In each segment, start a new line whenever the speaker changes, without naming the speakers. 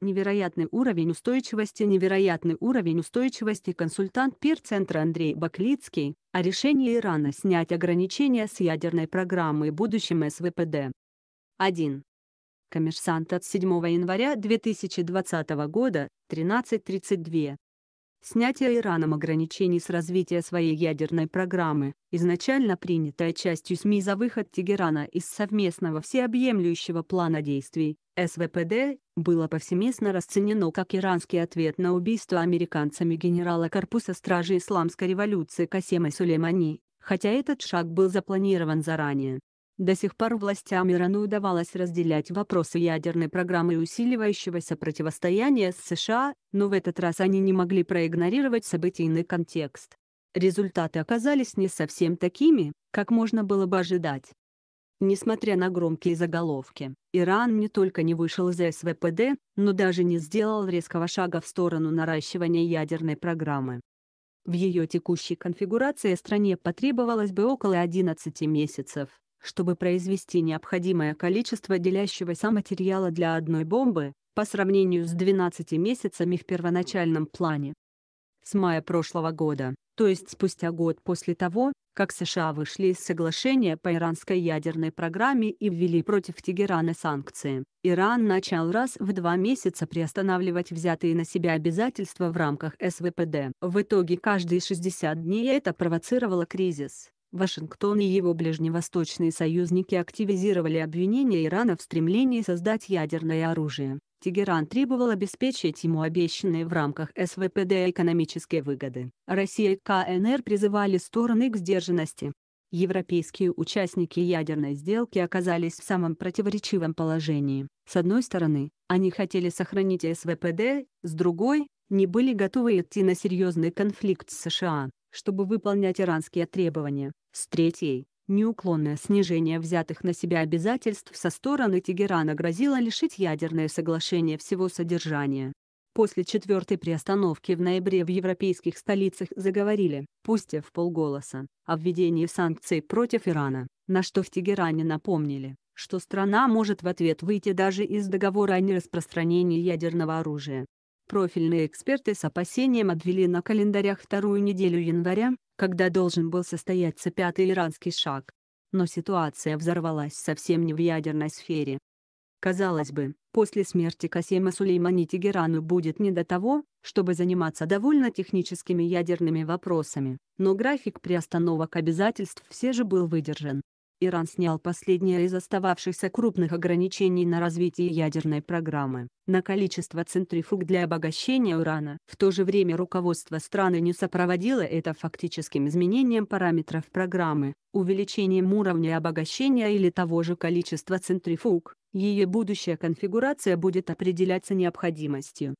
Невероятный уровень устойчивости Невероятный уровень устойчивости консультант ПИР-центра Андрей Баклицкий о решении Ирана снять ограничения с ядерной программы и будущем СВПД. 1. Коммерсант от 7 января 2020 года, 13.32. Снятие Ираном ограничений с развития своей ядерной программы, изначально принятое частью СМИ за выход Тегерана из совместного всеобъемлющего плана действий, СВПД, было повсеместно расценено как иранский ответ на убийство американцами генерала корпуса стражи исламской революции Касема Сулеймани, хотя этот шаг был запланирован заранее. До сих пор властям Ирану удавалось разделять вопросы ядерной программы и усиливающегося противостояния с США, но в этот раз они не могли проигнорировать событийный контекст. Результаты оказались не совсем такими, как можно было бы ожидать. Несмотря на громкие заголовки, Иран не только не вышел из СВПД, но даже не сделал резкого шага в сторону наращивания ядерной программы. В ее текущей конфигурации стране потребовалось бы около 11 месяцев, чтобы произвести необходимое количество делящегося материала для одной бомбы, по сравнению с 12 месяцами в первоначальном плане. С мая прошлого года, то есть спустя год после того, как США вышли из соглашения по иранской ядерной программе и ввели против Тегерана санкции, Иран начал раз в два месяца приостанавливать взятые на себя обязательства в рамках СВПД. В итоге каждые 60 дней это провоцировало кризис, Вашингтон и его ближневосточные союзники активизировали обвинения Ирана в стремлении создать ядерное оружие. Тегеран требовал обеспечить ему обещанные в рамках СВПД экономические выгоды. Россия и КНР призывали стороны к сдержанности. Европейские участники ядерной сделки оказались в самом противоречивом положении. С одной стороны, они хотели сохранить СВПД, с другой, не были готовы идти на серьезный конфликт с США чтобы выполнять иранские требования. С третьей, неуклонное снижение взятых на себя обязательств со стороны Тегерана грозило лишить ядерное соглашение всего содержания. После четвертой приостановки в ноябре в европейских столицах заговорили, пусть и в полголоса, о введении санкций против Ирана, на что в Тегеране напомнили, что страна может в ответ выйти даже из договора о нераспространении ядерного оружия. Профильные эксперты с опасением обвели на календарях вторую неделю января, когда должен был состояться пятый иранский шаг. Но ситуация взорвалась совсем не в ядерной сфере. Казалось бы, после смерти Касема Сулеймани Тегерану будет не до того, чтобы заниматься довольно техническими ядерными вопросами, но график приостановок обязательств все же был выдержан. Иран снял последнее из остававшихся крупных ограничений на развитие ядерной программы, на количество центрифуг для обогащения урана. В то же время руководство страны не сопроводило это фактическим изменением параметров программы, увеличением уровня обогащения или того же количества центрифуг. Ее будущая конфигурация будет определяться необходимостью.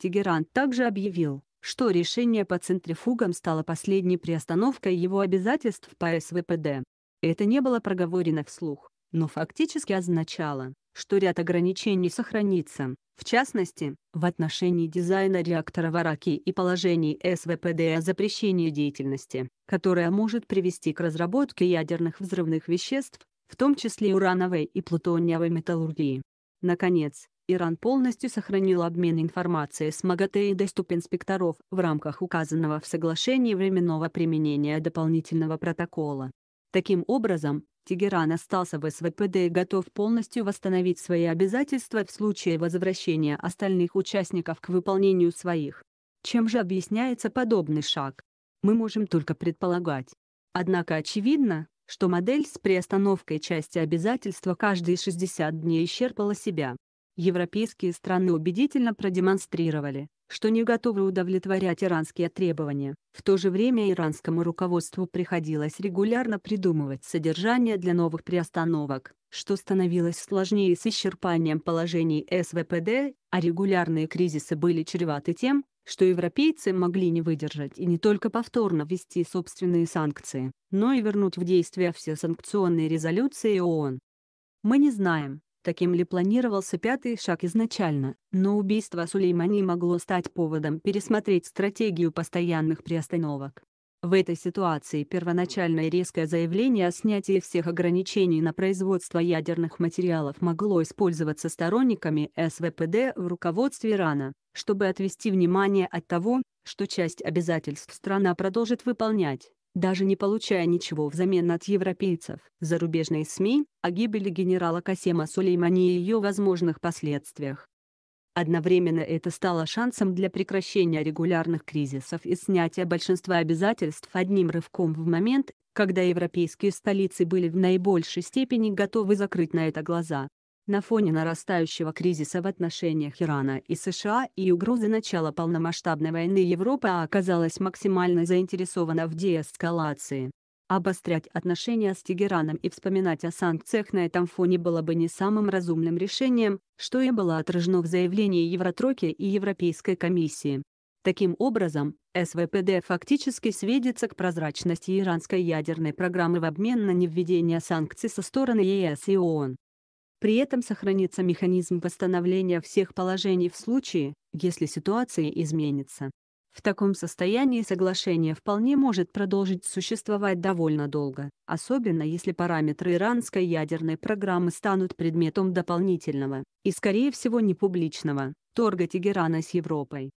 Тегеран также объявил, что решение по центрифугам стало последней приостановкой его обязательств по СВПД. Это не было проговорено вслух, но фактически означало, что ряд ограничений сохранится, в частности, в отношении дизайна реактора в Араке и положений СВПД о запрещении деятельности, которая может привести к разработке ядерных взрывных веществ, в том числе урановой и плутониевой металлургии. Наконец, Иран полностью сохранил обмен информацией с МАГАТЭ и доступ инспекторов в рамках указанного в соглашении временного применения дополнительного протокола. Таким образом, Тегеран остался в СВПД и готов полностью восстановить свои обязательства в случае возвращения остальных участников к выполнению своих. Чем же объясняется подобный шаг? Мы можем только предполагать. Однако очевидно, что модель с приостановкой части обязательства каждые 60 дней исчерпала себя. Европейские страны убедительно продемонстрировали, что не готовы удовлетворять иранские требования. В то же время иранскому руководству приходилось регулярно придумывать содержание для новых приостановок, что становилось сложнее с исчерпанием положений СВПД, а регулярные кризисы были чреваты тем, что европейцы могли не выдержать и не только повторно ввести собственные санкции, но и вернуть в действие все санкционные резолюции ООН. Мы не знаем, Таким ли планировался пятый шаг изначально, но убийство Сулеймани могло стать поводом пересмотреть стратегию постоянных приостановок. В этой ситуации первоначальное резкое заявление о снятии всех ограничений на производство ядерных материалов могло использоваться сторонниками СВПД в руководстве Ирана, чтобы отвести внимание от того, что часть обязательств страна продолжит выполнять даже не получая ничего взамен от европейцев. Зарубежные СМИ – о гибели генерала Касема Сулеймани и ее возможных последствиях. Одновременно это стало шансом для прекращения регулярных кризисов и снятия большинства обязательств одним рывком в момент, когда европейские столицы были в наибольшей степени готовы закрыть на это глаза. На фоне нарастающего кризиса в отношениях Ирана и США и угрозы начала полномасштабной войны Европа оказалась максимально заинтересована в деэскалации. Обострять отношения с Тегераном и вспоминать о санкциях на этом фоне было бы не самым разумным решением, что и было отражено в заявлении Евротройки и Европейской комиссии. Таким образом, СВПД фактически сведется к прозрачности иранской ядерной программы в обмен на невведение санкций со стороны ЕС и ООН. При этом сохранится механизм восстановления всех положений в случае, если ситуация изменится. В таком состоянии соглашение вполне может продолжить существовать довольно долго, особенно если параметры иранской ядерной программы станут предметом дополнительного, и скорее всего не публичного, торга Тегерана с Европой.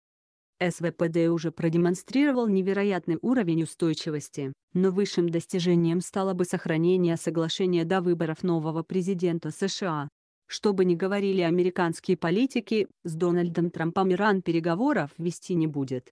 СВПД уже продемонстрировал невероятный уровень устойчивости, но высшим достижением стало бы сохранение соглашения до выборов нового президента США. Что бы ни говорили американские политики, с Дональдом Трампом Иран переговоров вести не будет.